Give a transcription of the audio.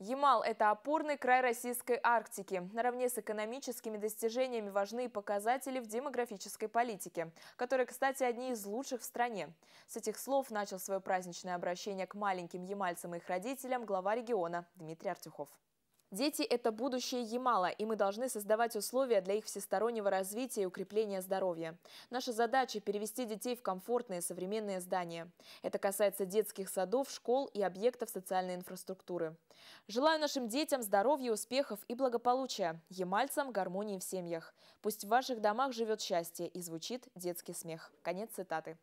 Ямал – это опорный край российской Арктики. Наравне с экономическими достижениями важны показатели в демографической политике, которые, кстати, одни из лучших в стране. С этих слов начал свое праздничное обращение к маленьким ямальцам и их родителям глава региона Дмитрий Артюхов. Дети – это будущее Ямала, и мы должны создавать условия для их всестороннего развития и укрепления здоровья. Наша задача – перевести детей в комфортные современные здания. Это касается детских садов, школ и объектов социальной инфраструктуры. Желаю нашим детям здоровья, успехов и благополучия, ямальцам – гармонии в семьях. Пусть в ваших домах живет счастье и звучит детский смех. Конец цитаты.